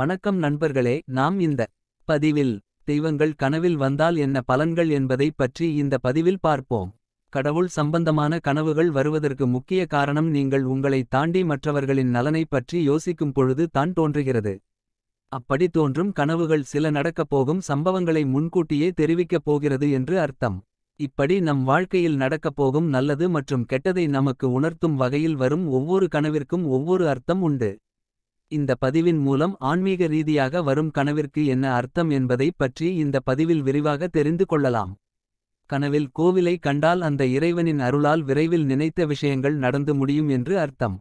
வணக்கம் நண்பர்களே நாம் இந்த பதிவில் தெய்வங்கள் கனவில் வந்தால் என்ன பலன்கள் என்பதை பற்றி இந்த பதிவில் பார்ப்போம் கடவுள் சம்பந்தமான கனவுகள் வருவதற்கு முக்கிய காரணம் நீங்கள் உங்களை தாண்டி மற்றவர்களின் நலனை பற்றி யோசிக்கும் பொழுது தான் தோன்றுகிறது அப்படி தோன்றும் கனவுகள் சில நடக்கப் போகும் சம்பவங்களை முன்கூட்டியே தெரிவிக்கப் போகிறது என்று அர்த்தம் இப்படி நம் வாழ்க்கையில் நடக்கப் போகும் நல்லது மற்றும் கெட்டதை நமக்கு உணர்த்தும் வகையில் வரும் ஒவ்வொரு கனவிற்கும் ஒவ்வொரு அர்த்தம் உண்டு இந்த பதிவின் மூலம் ஆன்மீக ரீதியாக வரும் கனவிற்கு என்ன அர்த்தம் என்பதை பற்றி இந்த பதிவில் விரிவாக தெரிந்து கொள்ளலாம் கனவில் கோவிலை கண்டால் அந்த இறைவனின் அருளால் விரைவில் நினைத்த விஷயங்கள் நடந்து முடியும் என்று அர்த்தம்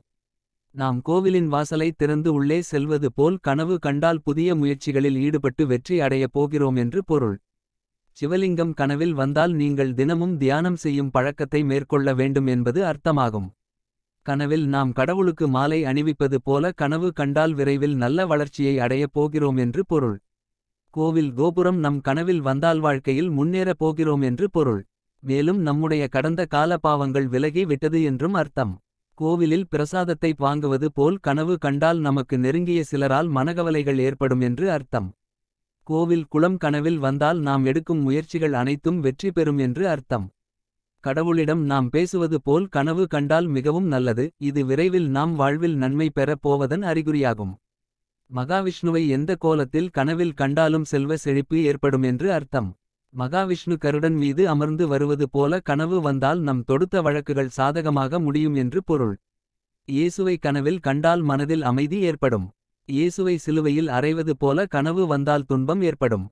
நாம் கோவிலின் வாசலை திறந்து உள்ளே செல்வது போல் கனவு கண்டால் புதிய முயற்சிகளில் ஈடுபட்டு வெற்றி அடையப் போகிறோம் என்று பொருள் சிவலிங்கம் கனவில் வந்தால் நீங்கள் தினமும் தியானம் செய்யும் பழக்கத்தை மேற்கொள்ள வேண்டும் என்பது அர்த்தமாகும் கனவில் நாம் கடவுளுக்கு மாலை அணிவிப்பது போல கனவு கண்டால் விரைவில் நல்ல வளர்ச்சியை அடையப் போகிறோம் என்று பொருள் கோவில் கோபுரம் நம் கனவில் வந்தால் வாழ்க்கையில் முன்னேறப் போகிறோம் என்று பொருள் மேலும் நம்முடைய கடந்த கால பாவங்கள் விலகி விட்டது என்றும் அர்த்தம் கோவிலில் பிரசாதத்தை வாங்குவது போல் கனவு கண்டால் நமக்கு நெருங்கிய சிலரால் மனகவலைகள் ஏற்படும் என்று அர்த்தம் கோவில் குளம் கனவில் வந்தால் நாம் எடுக்கும் முயற்சிகள் அனைத்தும் வெற்றி பெறும் என்று அர்த்தம் கடவுளிடம் நாம் பேசுவது போல் கனவு கண்டால் மிகவும் நல்லது இது விரைவில் நாம் வாழ்வில் நன்மை பெறப் போவதன் அறிகுறியாகும் மகாவிஷ்ணுவை எந்த கோலத்தில் கனவில் கண்டாலும் செல்வ செழிப்பு ஏற்படும் என்று அர்த்தம் மகாவிஷ்ணு கருடன் மீது அமர்ந்து வருவது போல கனவு வந்தால் நம் தொடுத்த வழக்குகள் சாதகமாக முடியும் என்று பொருள் இயேசுவை கனவில் கண்டால் மனதில் அமைதி ஏற்படும் இயேசுவை சிலுவையில் அறைவது போல கனவு வந்தால் துன்பம் ஏற்படும்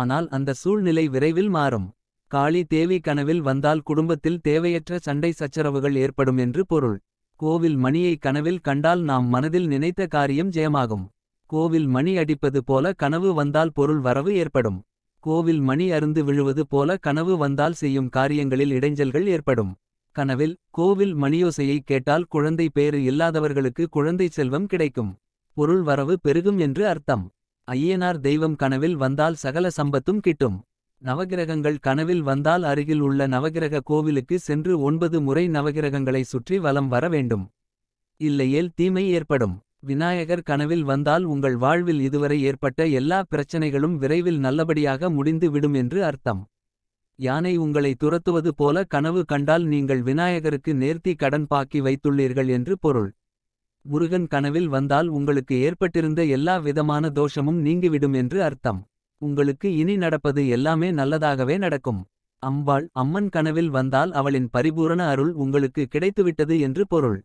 ஆனால் அந்த சூழ்நிலை விரைவில் மாறும் காளி தேவி கனவில் வந்தால் குடும்பத்தில் தேவையற்ற சண்டை சச்சரவுகள் ஏற்படும் என்று பொருள் கோவில் மணியை கனவில் கண்டால் நாம் மனதில் நினைத்த காரியம் ஜெயமாகும் கோவில் மணி அடிப்பது போல கனவு வந்தால் பொருள் வரவு ஏற்படும் கோவில் மணி அருந்து விழுவது போல கனவு வந்தால் செய்யும் காரியங்களில் இடைஞ்சல்கள் ஏற்படும் கனவில் கோவில் மணியோசையை கேட்டால் குழந்தை பேறு இல்லாதவர்களுக்கு குழந்தை செல்வம் கிடைக்கும் பொருள் வரவு பெருகும் என்று அர்த்தம் ஐயனார் தெய்வம் கனவில் வந்தால் சகல சம்பத்தும் கிட்டும் நவகிரகங்கள் கனவில் வந்தால் அருகில் உள்ள நவகிரக கோவிலுக்கு சென்று ஒன்பது முறை நவகிரகங்களை சுற்றி வலம் வர வேண்டும் இல்லையேல் தீமை ஏற்படும் விநாயகர் கனவில் வந்தால் உங்கள் வாழ்வில் இதுவரை ஏற்பட்ட எல்லா பிரச்சனைகளும் விரைவில் நல்லபடியாக முடிந்து விடும் என்று அர்த்தம் யானை உங்களை துரத்துவது போல கனவு கண்டால் நீங்கள் விநாயகருக்கு நேர்த்தி கடன் பாக்கி வைத்துள்ளீர்கள் என்று பொருள் முருகன் கனவில் வந்தால் உங்களுக்கு ஏற்பட்டிருந்த எல்லா விதமான தோஷமும் நீங்கிவிடும் என்று அர்த்தம் உங்களுக்கு இனி நடப்பது எல்லாமே நல்லதாகவே நடக்கும் அம்பாள் அம்மன் கனவில் வந்தால் அவளின் பரிபூரண அருள் உங்களுக்கு கிடைத்துவிட்டது என்று பொருள்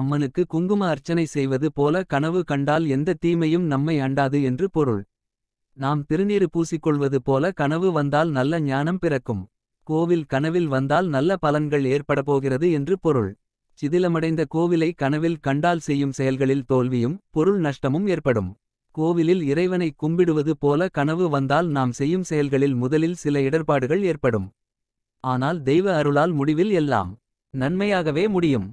அம்மனுக்கு குங்கும அர்ச்சனை செய்வது போல கனவு கண்டால் எந்த தீமையும் நம்மை அண்டாது என்று பொருள் நாம் திருநீறு பூசிக்கொள்வது போல கனவு வந்தால் நல்ல ஞானம் பிறக்கும் கோவில் கனவில் வந்தால் நல்ல பலன்கள் போகிறது என்று பொருள் சிதிலமடைந்த கோவிலை கனவில் கண்டால் செய்யும் செயல்களில் தோல்வியும் பொருள் நஷ்டமும் ஏற்படும் கோவிலில் இறைவனை கும்பிடுவது போல கனவு வந்தால் நாம் செய்யும் செயல்களில் முதலில் சில இடர்பாடுகள் ஏற்படும் ஆனால் தெய்வ அருளால் முடிவில் எல்லாம் நன்மையாகவே முடியும்